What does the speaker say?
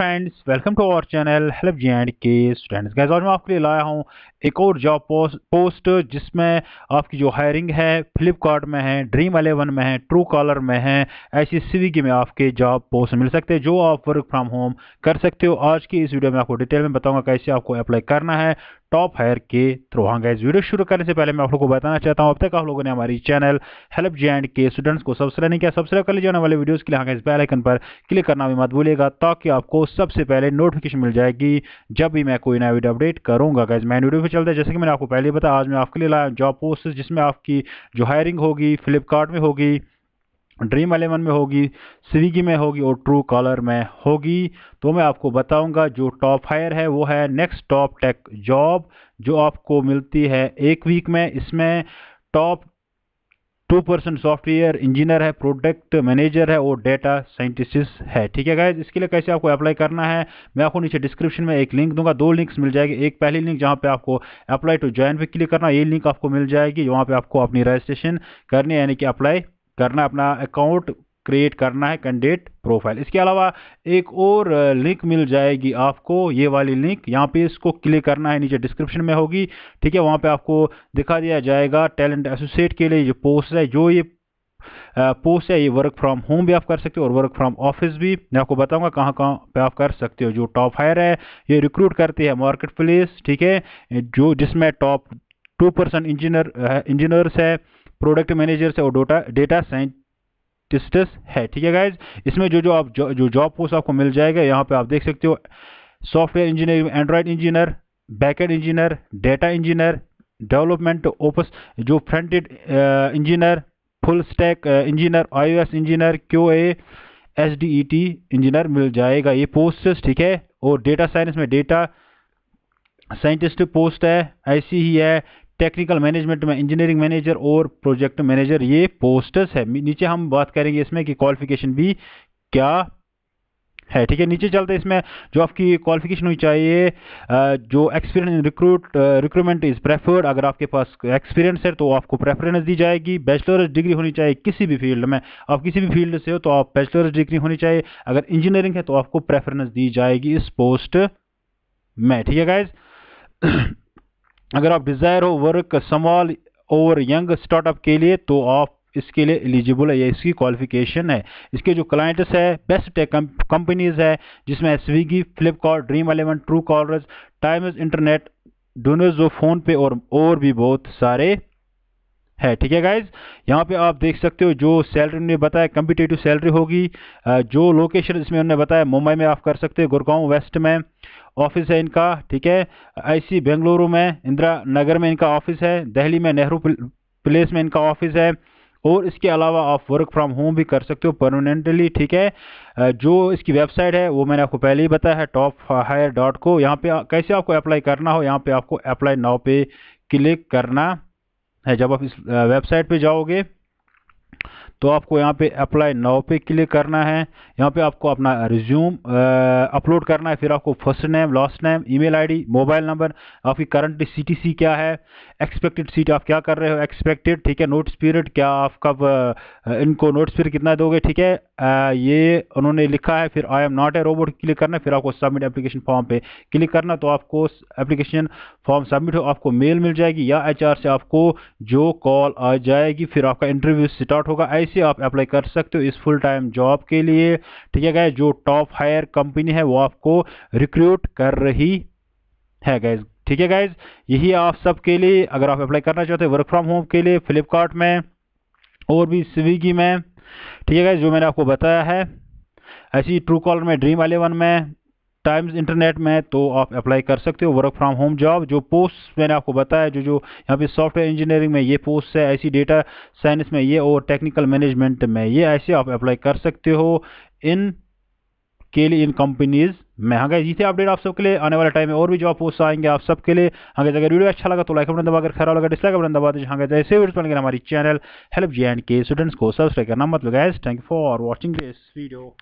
friends welcome to our channel help J and K students guys आज मैं आपके लिए लाया हूँ एक और जॉब पोस्ट जिसमें आपकी जो हायरिंग है फ्लिपकार्ट में है ड्रीम अलेवन में है ट्रू कॉलर में है ऐसी स्विगी में आपके जॉब पोस्ट मिल सकते हैं जो आप वर्क फ्रॉम होम कर सकते हो आज की इस वीडियो में आपको डिटेल में बताऊँगा कैसे आपको अप्लाई करना है टॉप हायर के थ्रू हाँ गैस वीडियो शुरू करने से पहले मैं आप लोगों को बताना चाहता हूँ अब तक आप लोगों ने हमारी channel help J and K students को सब्सक्राइब नहीं किया सब्सक्राइब कर लीजिए वाले वीडियोज के लिए हाँ गैस बेल आइकन पर क्लिक करना भी मत भूलिएगा ताकि आपको सबसे पहले नोटिफिकेशन मिल जाएगी जब भी मैं कोई नया वीडियो अपडेट करूँगा गैस मैं वीडियो भी चलता है जैसे कि मैंने आपको पहले बताया आज मैं आपके लिए लाया जॉब पोस्ट जिसमें आपकी जो हायरिंग होगी फ्लिपकार्ट में होगी ड्रीम एलेवन में होगी स्विगी में होगी और ट्रू कॉलर में होगी तो मैं आपको बताऊंगा जो टॉप हायर है वो है नेक्स्ट टॉप टेक जॉब जो आपको मिलती है एक वीक में इसमें top two percent software engineer है प्रोडक्ट मैनेजर है और डेटा साइंटिस्ट है ठीक है गाइज इसके लिए कैसे आपको अप्लाई करना है मैं आपको नीचे डिस्क्रिप्शन में एक लिंक दूंगा दो लिंक्स मिल जाएगी एक पहली लिंक जहां पे आपको अप्लाई टू ज्वाइन पे क्लिक करना ये लिंक आपको मिल जाएगी वहां पे आपको अपनी रजिस्ट्रेशन करनी है यानी कि अप्लाई करना अपना अकाउंट क्रिएट करना है कैंडिडेट प्रोफाइल इसके अलावा एक और लिंक मिल जाएगी आपको ये वाली लिंक यहाँ पे इसको क्लिक करना है नीचे डिस्क्रिप्शन में होगी ठीक है वहाँ पे आपको दिखा दिया जाएगा टैलेंट एसोसिएट के लिए जो पोस्ट है जो ये पोस्ट है ये वर्क फ्रॉम होम भी आप कर सकते हो और वर्क फ्रॉम ऑफिस भी मैं आपको बताऊंगा कहाँ कहाँ पे आप कर सकते हो जो टॉप हायर है ये रिक्रूट करती है मार्केट प्लेस ठीक है जो जिसमें top two percent engineer engineers है प्रोडक्ट मैनेजर्स है और डोटा डेटा साइंटिस्टस है ठीक है गाइज इसमें जो जो आप जो जॉब पोस्ट आपको मिल जाएगा यहाँ पे आप देख सकते हो software engineer android engineer backend engineer data engineer development ops जो front engineer full stack engineer iOS engineer E SDET engineer मिल जाएगा ये पोस्ट ठीक है और डेटा साइंस में डेटा साइंटिस्ट पोस्ट है ऐसी ही e है टेक्निकल मैनेजमेंट में इंजीनियरिंग मैनेजर और प्रोजेक्ट मैनेजर ये पोस्टर्स है नीचे हम बात करेंगे इसमें कि क्वालिफिकेशन भी क्या है ठीक है नीचे चलते इसमें जो आपकी क्वालिफिकेशन होनी चाहिए जो experience recruit recruitment is preferred अगर आपके पास एक्सपीरियंस है तो आपको प्रेफरेंस दी जाएगी बैचलर्स डिग्री होनी चाहिए किसी भी फील्ड में आप किसी भी फील्ड से हो तो आप बैचलर्स डिग्री होनी चाहिए अगर इंजीनियरिंग है तो आपको प्रेफरेंस दी जाएगी इस पोस्ट में ठीक है गाइज अगर आप डिज़ायर हो वर्क समॉल और यंग स्टार्टअप के लिए तो आप इसके लिए एलिजिबल है या इसकी क्वालिफिकेशन है इसके जो क्लाइंट्स है बेस्ट टेक कंपनीज है जिसमें Swiggy Flipkart Dream Eleven true callers Times Internet जो फोन पे और और भी बहुत सारे है ठीक है गाइज यहाँ पे आप देख सकते हो जो सैलरी उन्होंने बताया कम्पिटेटिव सैलरी होगी जो लोकेशन इसमें उन्होंने बताया मुंबई में आप कर सकते हो गुड़गांव वेस्ट में ऑफिस है इनका ठीक है आईसी बेंगलुरु में इंदिरा नगर में इनका ऑफिस है दिल्ली में नेहरू प्लेस में इनका ऑफिस है और इसके अलावा आप वर्क फ्रॉम होम भी कर सकते हो परमानेंटली ठीक है जो इसकी वेबसाइट है वो मैंने आपको पहले ही बताया है टॉप हायर डॉट को यहाँ पे कैसे आपको अप्लाई करना हो यहाँ पे आपको अप्लाई नाव पे क्लिक करना है जब आप इस वेबसाइट पे जाओगे तो आपको यहाँ पे अप्लाई नाव पे क्लिक करना है यहाँ पे आपको अपना रिज्यूम अपलोड करना है फिर आपको first name last name email ID mobile number आपकी करंट सीटीसी क्या है एक्सपेक्टेड सीट आप क्या कर रहे हो एक्सपेक्टेड ठीक है नोटिस पीरियड क्या आप कब इनको नोटिस पीरियड कितना दोगे ठीक है ये उन्होंने लिखा है फिर I am not a robot click करना है फिर आपको सबमिट एप्लीकेशन फॉर्म पे क्लिक करना तो आपको एप्लीकेशन फॉर्म सबमिट हो आपको मेल मिल जाएगी या एच से आपको जो कॉल आ जाएगी फिर आपका इंटरव्यू स्टार्ट होगा ऐसे आप अप्लाई कर सकते हो इस फुल टाइम जॉब के लिए ठीक है गए जो टॉप हायर कंपनी है वो आपको रिक्रूट कर रही है गैज ठीक है गैज यही आप सब के लिए अगर आप अप्लाई करना चाहते हैं वर्क फ्रॉम होम के लिए फ्लिपकार्ट में और भी स्विगी में ठीक है जो मैंने आपको बताया है ऐसी ट्रू कॉलर में ड्रीम अलेवन में टाइम्स इंटरनेट में तो आप अप्लाई कर सकते हो वर्क फ्रॉम होम जॉब जो पोस्ट मैंने आपको बताया जो जो यहाँ पे सॉफ्टवेयर इंजीनियरिंग में ये पोस्ट है ऐसी डेटा साइंस में ये और टेक्निकल मैनेजमेंट में ये ऐसे आप अप्लाई कर सकते हो इन के लिए इन कंपनीज में हाँ गाइज इसे अपडेट आप सबके लिए आने वाले टाइम में और भी जॉब पोस्ट आएंगे आप सबके लिए हाँ गाइज अगर वीडियो अच्छा लगा तो लाइक बटन दबा कर खराब लगा डिसलाइक बटन दबा हाँ गाइज ऐसे वीडियो हमारी channel help J and K students को सब्सक्राइब करना मतलब guys thank you for watching this video